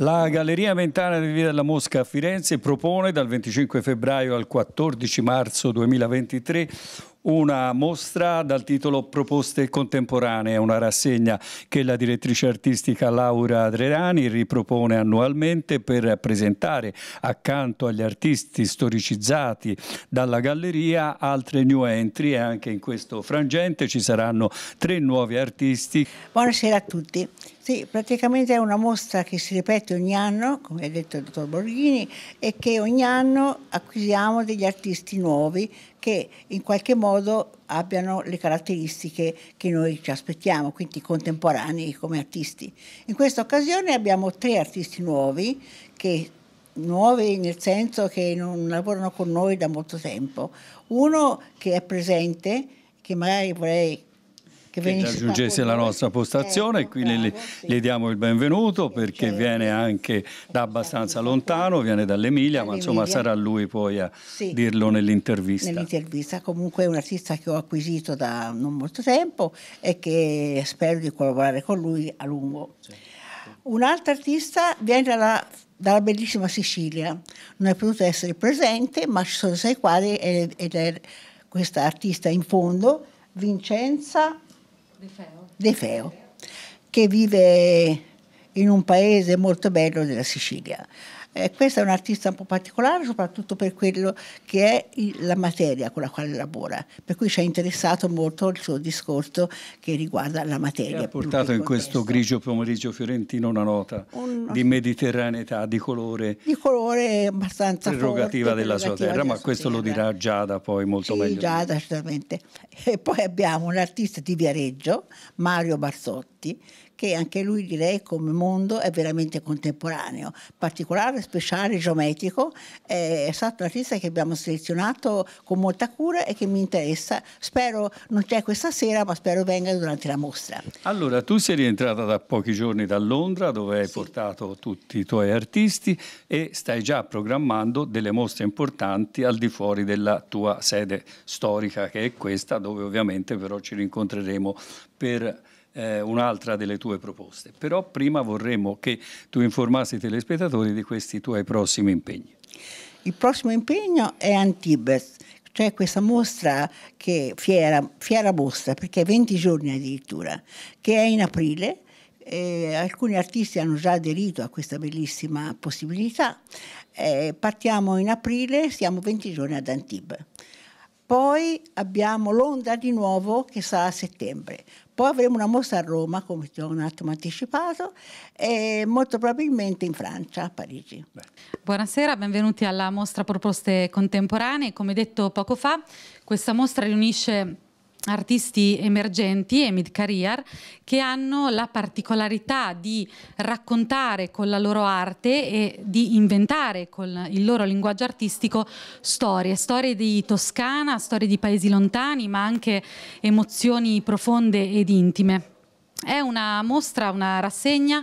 La Galleria Mentana di Via della Mosca a Firenze propone dal 25 febbraio al 14 marzo 2023 una mostra dal titolo Proposte contemporanee, una rassegna che la direttrice artistica Laura Adrerani ripropone annualmente per presentare accanto agli artisti storicizzati dalla galleria altre new entry e anche in questo frangente ci saranno tre nuovi artisti. Buonasera a tutti. Sì, praticamente è una mostra che si ripete ogni anno, come ha detto il dottor Borghini, e che ogni anno acquisiamo degli artisti nuovi che in qualche modo abbiano le caratteristiche che noi ci aspettiamo, quindi contemporanei come artisti. In questa occasione abbiamo tre artisti nuovi, che, nuovi nel senso che non lavorano con noi da molto tempo. Uno che è presente, che magari vorrei che, che raggiungesse la nostra eh, postazione. Ecco, Qui bravo, le, le, diamo il benvenuto perché viene anche da abbastanza lontano, viene dall'Emilia, ma insomma sarà lui poi a sì. dirlo nell'intervista. Nell'intervista comunque è un artista che ho acquisito da non molto tempo e che spero di collaborare con lui a lungo. Un'altra artista viene dalla, dalla, bellissima Sicilia, non è potuta essere presente, ma ci sono sei quadri ed è questa artista in fondo, Vincenza De Feo. che vive in un paese molto bello della Sicilia. Eh, questa è un'artista un po' particolare, soprattutto per quello che è il, la materia con la quale lavora, per cui ci ha interessato molto il suo discorso che riguarda la materia. ha portato in questo grigio pomeriggio fiorentino una nota un, di mediterraneità, di colore. Di colore abbastanza prerogativa forte, della sua terra, ma questo terra. lo dirà Giada poi molto sì, meglio. Giada certamente. E poi abbiamo un artista di Viareggio, Mario Barzotti, che anche lui direi come mondo è veramente contemporaneo, particolare, speciale, geometrico, è stato un artista che abbiamo selezionato con molta cura e che mi interessa, spero non c'è questa sera ma spero venga durante la mostra. Allora tu sei rientrata da pochi giorni da Londra dove hai sì. portato tutti i tuoi artisti e stai già programmando delle mostre importanti al di fuori della tua sede storica che è questa dove ovviamente però ci rincontreremo per eh, un'altra delle tue proposte. Però prima vorremmo che tu informassi i telespettatori di questi tuoi prossimi impegni. Il prossimo impegno è Antibes, cioè questa mostra che fiera, fiera mostra, perché è 20 giorni addirittura, che è in aprile. Eh, alcuni artisti hanno già aderito a questa bellissima possibilità. Eh, partiamo in aprile, siamo 20 giorni ad Antibes. Poi abbiamo l'onda di nuovo che sarà a settembre. Poi avremo una mostra a Roma, come ti ho un attimo anticipato, e molto probabilmente in Francia, a Parigi. Beh. Buonasera, benvenuti alla mostra Proposte Contemporanee. Come detto poco fa, questa mostra riunisce artisti emergenti e mid-career che hanno la particolarità di raccontare con la loro arte e di inventare con il loro linguaggio artistico storie, storie di Toscana, storie di paesi lontani, ma anche emozioni profonde ed intime. È una mostra, una rassegna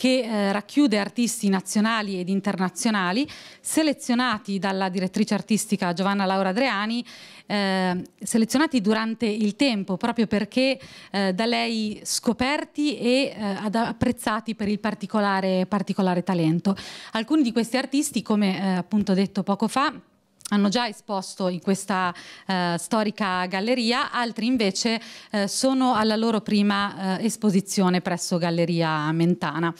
che eh, racchiude artisti nazionali ed internazionali selezionati dalla direttrice artistica Giovanna Laura Adriani, eh, selezionati durante il tempo proprio perché eh, da lei scoperti e eh, apprezzati per il particolare, particolare talento. Alcuni di questi artisti, come eh, appunto detto poco fa, hanno già esposto in questa eh, storica galleria, altri invece eh, sono alla loro prima eh, esposizione presso Galleria Mentana.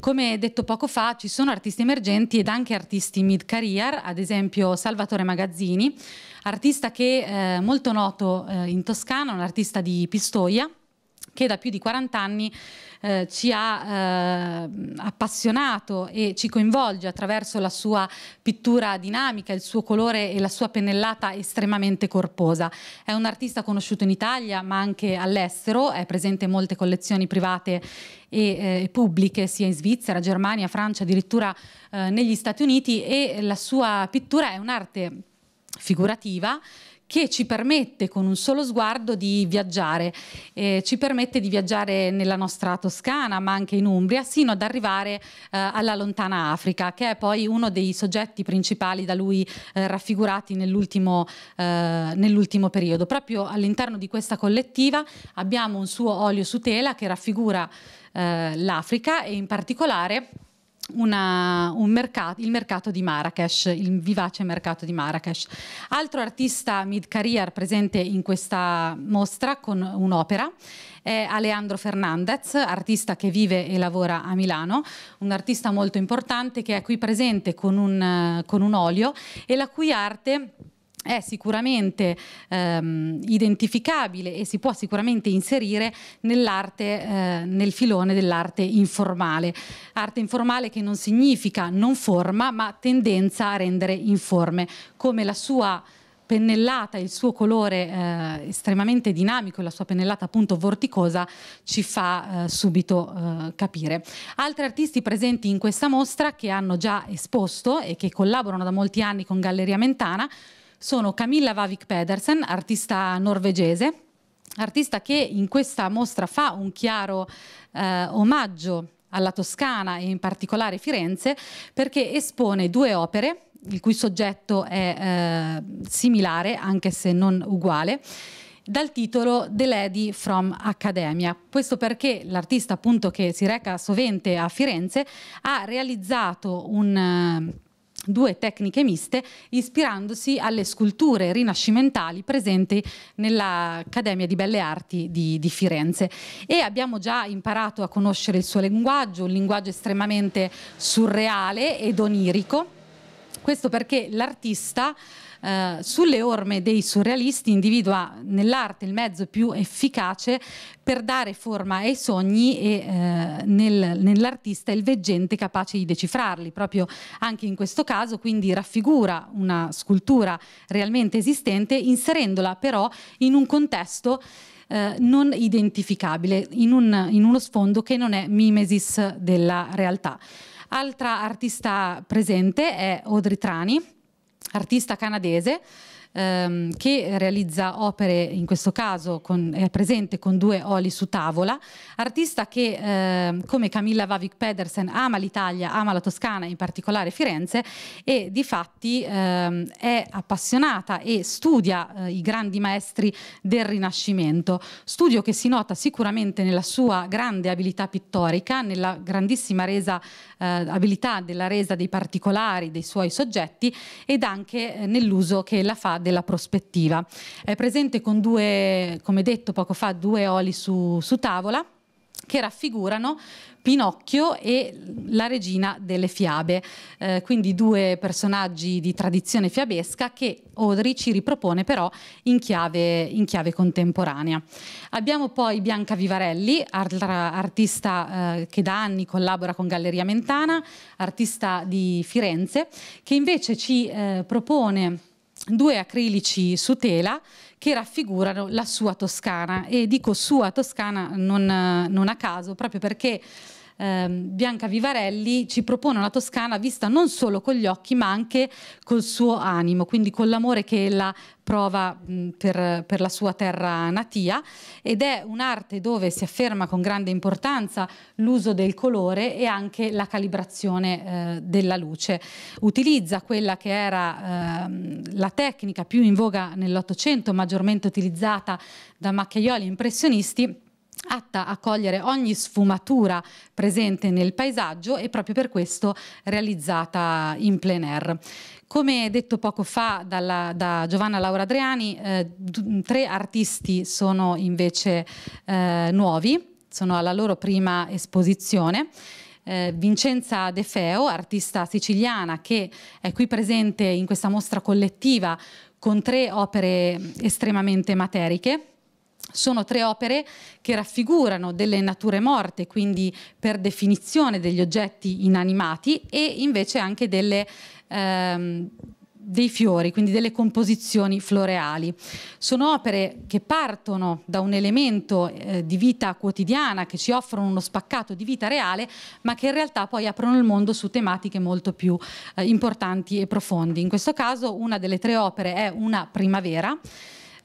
Come detto poco fa, ci sono artisti emergenti ed anche artisti mid-career, ad esempio Salvatore Magazzini, artista che è eh, molto noto eh, in Toscana, un artista di Pistoia, che da più di 40 anni eh, ci ha eh, appassionato e ci coinvolge attraverso la sua pittura dinamica, il suo colore e la sua pennellata estremamente corposa. È un artista conosciuto in Italia ma anche all'estero, è presente in molte collezioni private e eh, pubbliche sia in Svizzera, Germania, Francia, addirittura eh, negli Stati Uniti e la sua pittura è un'arte figurativa che ci permette con un solo sguardo di viaggiare, eh, ci permette di viaggiare nella nostra Toscana ma anche in Umbria sino ad arrivare eh, alla lontana Africa che è poi uno dei soggetti principali da lui eh, raffigurati nell'ultimo, eh, nell'ultimo periodo. Proprio all'interno di questa collettiva abbiamo un suo olio su tela che raffigura eh, l'Africa e in particolare una, mercato, il mercato di Marrakesh, il vivace mercato di Marrakesh. Altro artista mid-career presente in questa mostra con un'opera è Alejandro Fernandez, artista che vive e lavora a Milano, un artista molto importante che è qui presente con un, con un olio e la cui arte è sicuramente ehm, identificabile e si può sicuramente inserire nell'arte, eh, nel filone dell'arte informale. Arte informale che non significa non forma, ma tendenza a rendere informe, come la sua pennellata, il suo colore eh, estremamente dinamico, e la sua pennellata appunto vorticosa ci fa eh, subito eh, capire. Altri artisti presenti in questa mostra che hanno già esposto e che collaborano da molti anni con Galleria Mentana sono Camilla Vavik Pedersen, artista norvegese, artista che in questa mostra fa un chiaro eh, omaggio alla Toscana e in particolare Firenze perché espone due opere il cui soggetto è eh, similare anche se non uguale dal titolo The Lady from Academia. Questo perché l'artista appunto che si reca sovente a Firenze ha realizzato un uh, due tecniche miste ispirandosi alle sculture rinascimentali presenti nell'Accademia di Belle Arti di, di, Firenze e abbiamo già imparato a conoscere il suo linguaggio, un linguaggio estremamente surreale ed onirico, questo perché l'artista eh, sulle orme dei surrealisti individua nell'arte il mezzo più efficace per dare forma ai sogni e eh, nel, nell'artista il veggente capace di decifrarli. Proprio anche in questo caso quindi raffigura una scultura realmente esistente inserendola però in un contesto eh, non identificabile, in, un, in uno sfondo che non è mimesis della realtà. Altra artista presente è Audrey Trani, artista canadese ehm, che realizza opere, in questo caso con, è presente con due oli su tavola, artista che ehm, come Camilla Vavik Pedersen ama l'Italia, ama la Toscana, in particolare Firenze e di fatti ehm, è appassionata e studia eh, i grandi maestri del Rinascimento, studio che si nota sicuramente nella sua grande abilità pittorica, nella grandissima resa, eh, abilità della resa dei particolari dei suoi soggetti ed anche eh, nell'uso che la fa della, prospettiva. È presente con due, come detto poco fa, due oli su, su tavola che raffigurano Pinocchio e la regina delle fiabe, eh, quindi due personaggi di tradizione fiabesca che Odri ci ripropone però in chiave, in chiave contemporanea. Abbiamo poi Bianca Vivarelli, artista eh, che da anni collabora con Galleria Mentana, artista di Firenze, che invece ci eh, propone due acrilici su tela che raffigurano la sua Toscana e dico sua Toscana non, eh, non a caso proprio perché ehm, Bianca Vivarelli ci propone una Toscana vista non solo con gli occhi ma anche col suo animo, quindi con l'amore che ella prova mh, per, per, la sua terra natia ed è un'arte dove si afferma con grande importanza l'uso del colore e anche la calibrazione eh, della luce. Utilizza quella che era eh, la tecnica più in voga nell'Ottocento, maggiormente utilizzata da macchiaioli impressionisti atta a cogliere ogni sfumatura presente nel paesaggio e proprio per questo realizzata in plein air. Come detto poco fa dalla, da Giovanna Laura Adriani, eh, tre artisti sono invece eh, nuovi, sono alla loro prima esposizione. Eh, Vincenza De Feo, artista siciliana che è qui presente in questa mostra collettiva con tre opere estremamente materiche, sono tre opere che raffigurano delle nature morte, quindi per definizione degli oggetti inanimati e invece anche delle, ehm, dei fiori, quindi delle composizioni floreali. Sono opere che partono da un elemento eh, di vita quotidiana, che ci offrono uno spaccato di vita reale, ma che in realtà poi aprono il mondo su tematiche molto più eh, importanti e profondi. In questo caso una delle tre opere è Una primavera,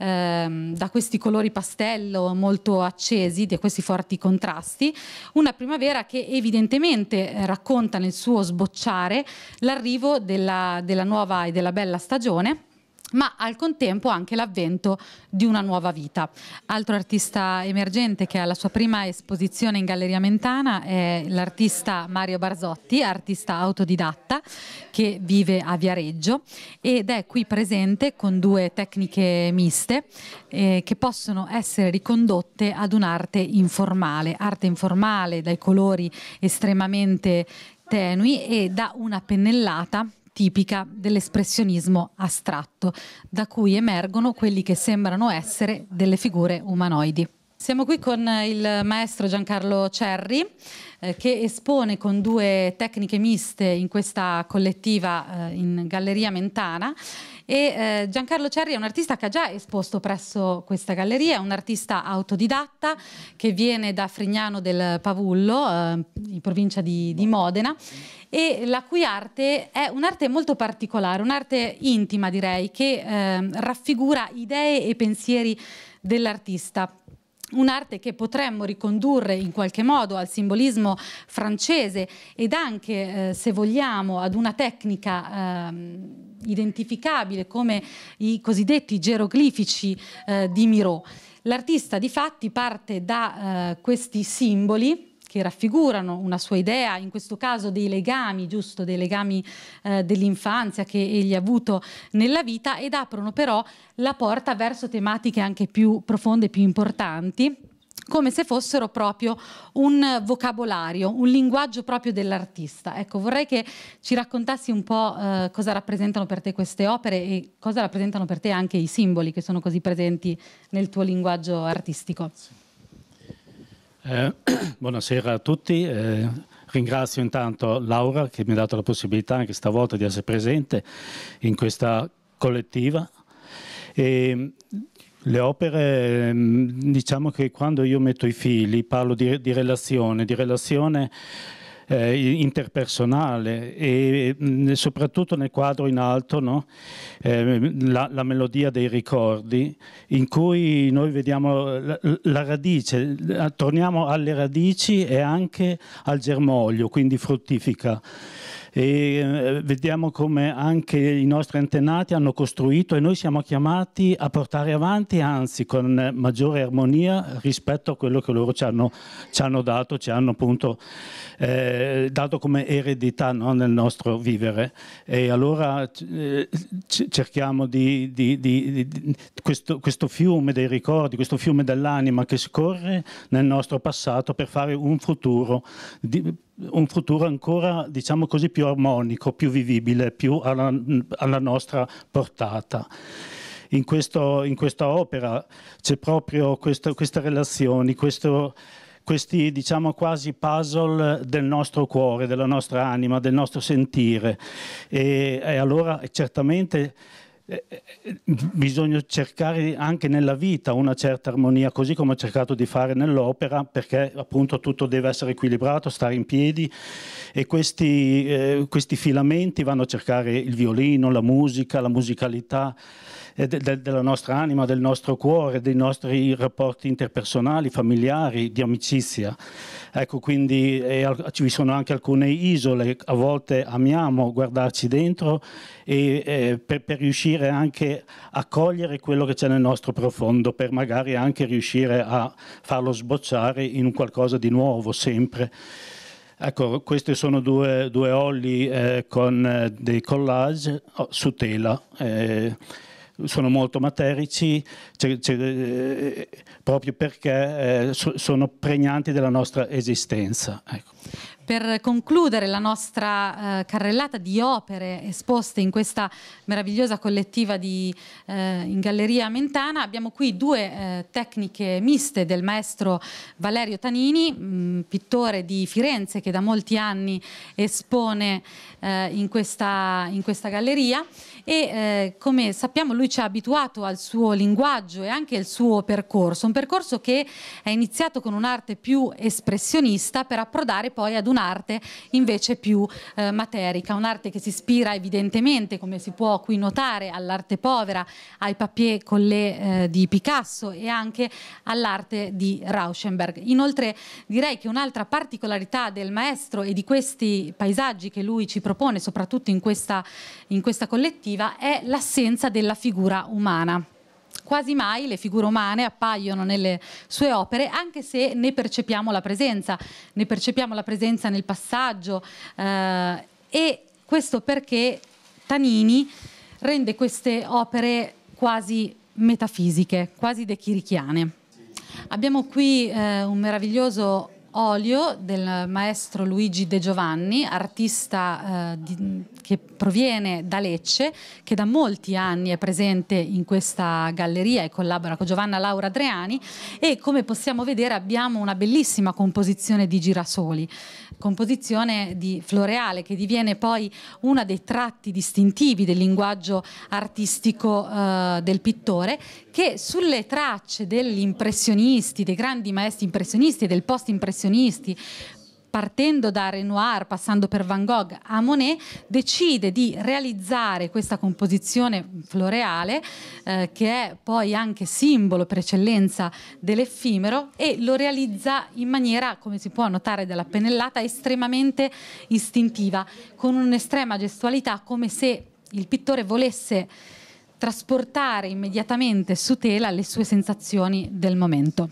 ehm, da questi colori pastello molto accesi, da questi forti contrasti, una primavera che evidentemente eh, racconta nel suo sbocciare l'arrivo della, della nuova e della bella stagione ma al contempo anche l'avvento di una nuova vita. Altro artista emergente che ha la sua prima esposizione in Galleria Mentana è l'artista Mario Barzotti, artista autodidatta che vive a Viareggio ed è qui presente con due tecniche miste eh, che possono essere ricondotte ad un'arte informale, arte informale dai colori estremamente tenui e da una pennellata tipica dell'espressionismo astratto, da cui emergono quelli che sembrano essere delle figure umanoidi. Siamo qui con il maestro Giancarlo Cerri eh, che espone con due tecniche miste in questa collettiva eh, in Galleria Mentana e eh, Giancarlo Cerri è un artista che ha già esposto presso questa galleria, è un artista autodidatta che viene da Frignano del Pavullo, eh, in provincia di, di Modena e la cui arte è un'arte molto particolare, un'arte intima direi, che eh, raffigura idee e pensieri dell'artista un'arte che potremmo ricondurre in qualche modo al simbolismo francese ed anche, eh, se vogliamo, ad una tecnica eh, identificabile come i cosiddetti geroglifici eh, di Miro. L'artista di fatti parte da eh, questi simboli che raffigurano una sua idea, in questo caso dei legami, giusto, dei legami eh, dell'infanzia che egli ha avuto nella vita ed aprono però la porta verso tematiche anche più profonde, più importanti come se fossero proprio un vocabolario, un linguaggio proprio dell'artista. Ecco, vorrei che ci raccontassi un po' eh, cosa rappresentano per te queste opere e cosa rappresentano per te anche i simboli che sono così presenti nel tuo linguaggio artistico. Eh, Buonasera a tutti. Eh, ringrazio intanto Laura che mi ha dato la possibilità anche stavolta di essere presente in questa collettiva. E le opere, diciamo che quando io metto i fili parlo di, di relazione, di relazione eh, interpersonale e mh, mm, soprattutto nel quadro in alto no? eh, la, la, melodia dei ricordi in cui noi vediamo la, la, radice, torniamo alle radici e anche al germoglio, quindi fruttifica e eh, vediamo come anche i nostri antenati hanno costruito e noi siamo chiamati a portare avanti, anzi con maggiore armonia rispetto a quello che loro ci hanno, ci hanno dato, ci hanno appunto eh, dato come eredità no, nel nostro vivere. E allora eh, cerchiamo di, di, di, di questo, questo fiume dei ricordi, questo fiume dell'anima che scorre nel nostro passato per fare un futuro un futuro ancora, diciamo così, più armonico, più vivibile, più alla, alla nostra portata. In, questo, in, questa opera c'è proprio questo, queste relazioni, questo, questi diciamo quasi puzzle del nostro cuore, della nostra anima, del nostro sentire. E, e allora certamente eh, eh, eh, bisogna cercare anche nella vita una certa armonia, così come ho cercato di fare nell'opera, perché appunto tutto deve essere equilibrato, stare in piedi e questi, eh, questi filamenti vanno a cercare il violino, la musica, la musicalità eh, de, de, della nostra anima, del nostro cuore, dei nostri rapporti interpersonali, familiari, di amicizia. Ecco, quindi eh, ci sono anche alcune isole, a volte amiamo guardarci dentro e, eh, per, per riuscire anche a cogliere quello che c'è nel nostro profondo, per magari anche riuscire a farlo sbocciare in qualcosa di nuovo, sempre. Ecco, questi sono due, due olli eh, con eh, dei collage oh, su tela. Eh sono molto materici eh, proprio perché eh, sono pregnanti della nostra esistenza. Ecco per concludere la nostra eh, carrellata di opere esposte in questa meravigliosa collettiva di, eh, in Galleria Mentana abbiamo qui due eh, tecniche miste del maestro Valerio Tanini, mh, mm, pittore di Firenze che da molti anni espone eh, in questa, in, questa, galleria e eh, come sappiamo lui ci ha abituato al suo linguaggio e anche al suo percorso, un percorso che è iniziato con un'arte più espressionista per approdare poi ad un un'arte invece più eh, materica, un'arte che si ispira evidentemente, come si può qui notare, all'arte povera, ai papier collé eh, di Picasso e anche all'arte di Rauschenberg. Inoltre direi che un'altra particolarità del maestro e di questi paesaggi che lui ci propone, soprattutto in questa, in questa collettiva, è l'assenza della figura umana. Quasi mai le figure umane appaiono nelle sue opere, anche se ne percepiamo la presenza, ne percepiamo la presenza nel passaggio eh, e questo perché Tanini rende queste opere quasi metafisiche, quasi dechirichiane. Abbiamo qui eh, un meraviglioso Olio del maestro Luigi De Giovanni, artista eh, di, che proviene da Lecce, che da molti anni è presente in questa galleria e collabora con Giovanna Laura Adriani e come possiamo vedere abbiamo una bellissima composizione di girasoli, composizione di floreale che diviene poi uno dei tratti distintivi del linguaggio artistico eh, del pittore che sulle tracce degli impressionisti, dei grandi maestri impressionisti e del post-impressionisti, partendo da Renoir, passando per Van Gogh a Monet, decide di realizzare questa composizione floreale eh, che è poi anche simbolo per eccellenza dell'effimero e lo realizza in maniera, come si può notare dalla pennellata, estremamente istintiva, con un'estrema gestualità come se il pittore volesse trasportare immediatamente su tela le sue sensazioni del momento.